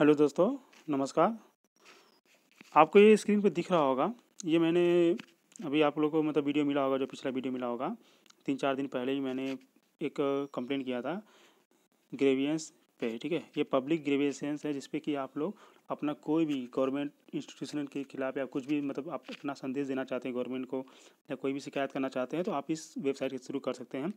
hello दोस्तों नमस्कार आपको ये स्क्रीन पे दिख रहा होगा ये मैंने अभी आप लोगों को मतलब वीडियो मिला होगा जो पिछला वीडियो मिला होगा तीन चार दिन पहले ही मैंने एक कंप्लेंट किया था ग्रेवियंस पे ठीक है ये पब्लिक ग्रेवियंस है जिसपे कि आप लोग अपना कोई भी गवर्नमेंट इंस्टीट्यूशन के खिलाफ या कुछ भी मतलब आप अपना संदेश देना चाहते हैं गवर्नमेंट को या कोई भी शिकायत करना चाहते हैं तो आप इस वेबसाइट के थ्रू कर सकते हैं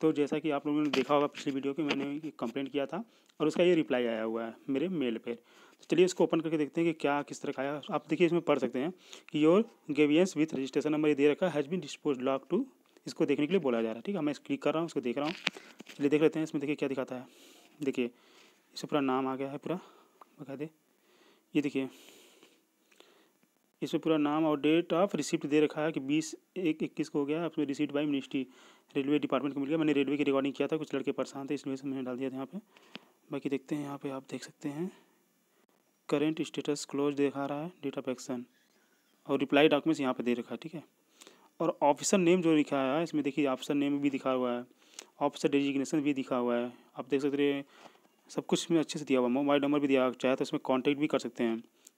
तो जैसा कि आप लोगों ने देखा होगा पिछली वीडियो की मैंने एक कंप्लेंट किया था और उसका ये रिप्लाई आया हुआ है मेरे मेल पर तो चलिए इसको ओपन करके देखते हैं कि क्या किस तरह का आया आप देखिए इसमें पढ़ सकते हैं कि your grievance with registration number ये दे रखा has been dispose lock to इसको देखने के लिए बोला जा रहा है ठीक है मैं क्लिक कर रहा हूँ इसको देख रहा हूँ चलिए देख लेते हैं इसमें देखिए क्या दिखाता है देखिए इसे पूरा नाम आ गया है पूरा बता दे ये देखिए इसमें पूरा नाम और डेट ऑफ रिसिप्ट दे रखा है कि बीस एक इक्कीस को हो गया उसमें receipt by ministry railway department को मिल गया मैंने रेलवे की रिकॉर्डिंग किया था कुछ लड़के परेशान थे इसलिए मैंने डाल दिया था यहाँ पे बाकी देखते हैं यहाँ पर आप देख सकते हैं करेंट स्टेटस क्लोज दिखा रहा है डेट ऑफ एक्शन और रिप्लाई डॉक्यूमेंट्स यहाँ पर दे रखा है ठीक है और ऑफिसर नेम जो लिखा है इसमें देखिए ऑफिसर नेम भी दिखा हुआ है ऑफिसर डेजिग्नेशन भी दिखा हुआ है आप देख सकते हैं सब कुछ इसमें अच्छे से दिया हुआ मोबाइल नंबर भी दिया चाहे तो इसमें कॉन्टैक्ट भी कर सकते हैं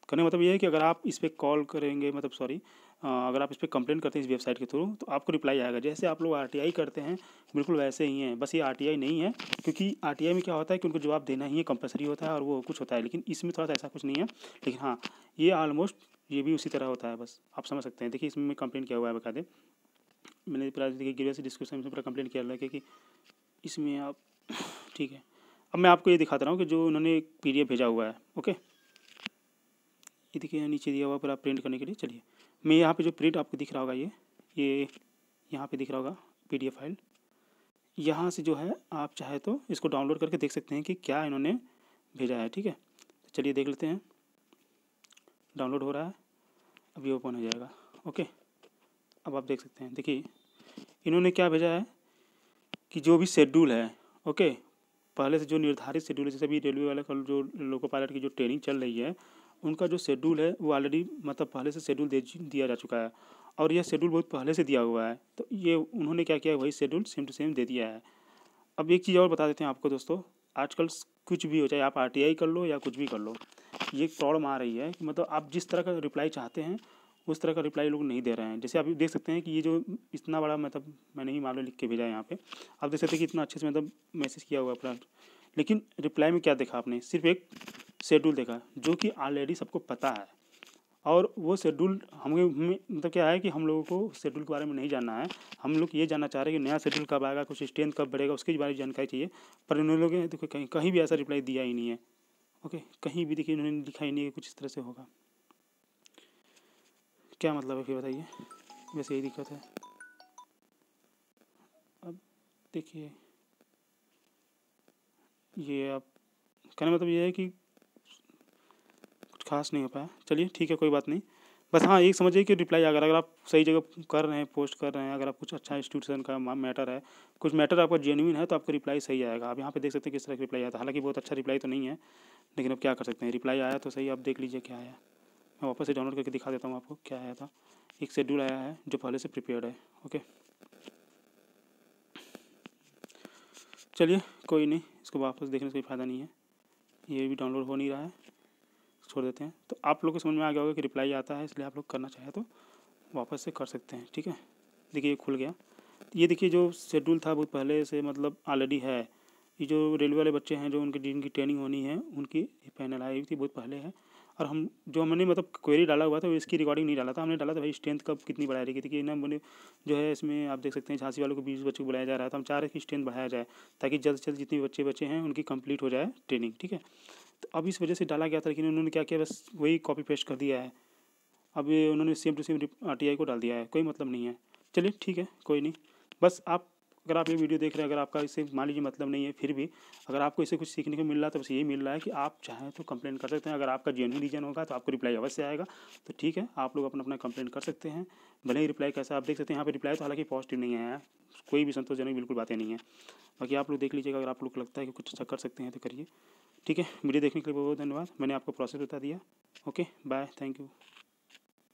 करने का मतलब ये है कि अगर आप इस पर कॉल करेंगे मतलब सॉरी अगर आप इस पर कंप्लेंट करते हैं इस वेबसाइट के थ्रू तो आपको रिप्लाई आएगा जैसे आप लोग आर करते हैं बिल्कुल वैसे ही हैं बस ये आर नहीं है क्योंकि आर में क्या होता है कि उनको जवाब देना ही है कंपलसरी होता है और वो कुछ होता है लेकिन इसमें थोड़ा सा ऐसा कुछ नहीं है लेकिन हाँ ये ऑलमोस्ट ये भी उसी तरह होता है बस आप समझ सकते हैं देखिए इसमें कंप्लेंट किया हुआ है बता दें मैंने पूरा देखिए गिर से डिस्क्रिप्शन में पूरा कंप्लेंट किया हुआ है क्योंकि इसमें आप ठीक है अब मैं आपको ये दिखाता रहा हूँ कि जो उन्होंने पी भेजा हुआ है ओके ये देखिए नीचे दिया हुआ पूरा प्रिंट करने के लिए चलिए मैं यहाँ पे जो प्रिंट आपको दिख रहा होगा ये ये यहाँ पे दिख रहा होगा पीडीएफ फाइल यहाँ से जो है आप चाहे तो इसको डाउनलोड करके देख सकते हैं कि क्या इन्होंने भेजा है ठीक है तो चलिए देख लेते हैं डाउनलोड हो रहा है अभी ओपन हो जाएगा ओके अब आप देख सकते हैं देखिए इन्होंने क्या भेजा है कि जो भी शेड्यूल है ओके पहले से जो निर्धारित शेड्यूल है जैसे अभी रेलवे वाले का जो लोको पायलट की जो ट्रेनिंग चल रही है उनका जो शेड्यूल है वो ऑलरेडी मतलब पहले से शेड्यूल दे दिया जा चुका है और यह शेड्यूल बहुत पहले से दिया हुआ है तो ये उन्होंने क्या किया वही शेड्यूल सेम टू सेम दे दिया है अब एक चीज़ और बता देते हैं आपको दोस्तों आजकल कुछ भी हो चाहे आप आर कर लो या कुछ भी कर लो ये प्रॉब्लम आ रही है कि मतलब आप जिस तरह का रिप्लाई चाहते हैं उस तरह का रिप्लाई लोग नहीं दे रहे हैं जैसे आप देख सकते हैं कि ये जो इतना बड़ा मतलब मैंने ही मालूम लिख के भेजा है यहाँ पे आप देख सकते हैं कि इतना अच्छे से मतलब मैसेज किया हुआ अपना लेकिन रिप्लाई में क्या देखा आपने सिर्फ एक शेड्यूल देखा जो कि ऑलरेडी सबको पता है और वो शेड्यूल हमें मतलब क्या है कि हम लोगों को शेड्यूल के बारे में नहीं जानना है हम लोग ये जानना चाह रहे हैं कि नया शेड्यूल कब आएगा कुछ स्ट्रेंथ कब बढ़ेगा उसके बारे में जानकारी चाहिए पर ने देखो कहीं कहीं भी ऐसा रिप्लाई दिया ही नहीं है ओके कहीं भी देखिए इन्होंने लिखा ही नहीं है कुछ इस तरह से होगा क्या मतलब है फिर बताइए वैसे यही दिक्कत है अब देखिए ये आप कहने मतलब ये है कि कुछ खास नहीं हो पाया चलिए ठीक है कोई बात नहीं बस हाँ एक समझिए कि रिप्लाई अगर अगर आप सही जगह कर रहे हैं पोस्ट कर रहे हैं अगर आप कुछ अच्छा इंस्टीट्यूशन का मैटर है कुछ मैटर आपका जेन्यून है तो आपका रिप्लाई सही आएगा आप यहाँ पे देख सकते हैं किस तरह का रिप्लाई आता है हालांकि बहुत अच्छा रिप्लाई तो नहीं है लेकिन अब क्या कर सकते हैं रिप्लाई आया तो सही आप देख लीजिए क्या आया मैं वापस से डाउनलोड करके दिखा देता हूँ आपको क्या आया था एक शेड्यूल आया है जो पहले से प्रिपेयर है ओके चलिए कोई नहीं इसको वापस देखने से कोई फ़ायदा नहीं है ये भी डाउनलोड हो नहीं रहा है छोड़ देते हैं तो आप लोग को समझ में आ गया होगा कि रिप्लाई आता है इसलिए आप लोग करना चाहें तो वापस से कर सकते हैं ठीक है देखिए ये खुल गया ये देखिए जो शेड्यूल था बहुत पहले से मतलब ऑलरेडी है ये जो रेलवे वाले बच्चे हैं जो उनकी जिनकी ट्रेनिंग होनी है उनकी ये पैनल आई हुई थी बहुत पहले है और हम जो हमने मतलब क्वेरी डाला हुआ था वो इसकी रिकॉर्डिंग नहीं डाला था हमने डाला था भाई स्ट्रेंथ कब कितनी बढ़ाई रही थी कि ना मैंने जो है इसमें आप देख सकते हैं झांसी वालों को बीस बच्चों को बुलाया जा रहा था हम चाह रहे की स्ट्रेंथ बढ़ाया जाए ताकि जल्द से जल्द जितने बच्चे बच्चे हैं उनकी कंप्लीट हो जाए ट्रेनिंग ठीक है तो अब इस वजह से डाला गया था लेकिन उन्होंने क्या किया बस वही कॉपी पेस्ट कर दिया है अब उन्होंने सेम टू सेम आर को डाल दिया है कोई मतलब नहीं है चलिए ठीक है कोई नहीं बस आप अगर आप ये वीडियो देख रहे हैं अगर आपका इससे मान लीजिए मतलब नहीं है फिर भी अगर आपको इससे कुछ सीखने को मिल रहा है तो बस यही मिल रहा है कि आप चाहें तो कंप्लेन कर सकते हैं अगर आपका जेन रीजन होगा तो आपको रिप्लाई अवश्य आएगा तो ठीक है आप लोग अपना अपना कंप्लेन कर सकते हैं भले ही रिप्लाई कैसा आप देख सकते हैं यहाँ पर रिप्लाई तो हालांकि पॉजिटिव नहीं आया कोई भी संतोषजनक बिल्कुल बातें नहीं है बाकी आप लोग देख लीजिएगा अगर आप लोग को लगता है कि कुछ अच्छा कर सकते हैं तो करिए ठीक है वीडियो देखने के लिए बहुत बहुत धन्यवाद मैंने आपको प्रोसेस बता दिया ओके बाय थैंक यू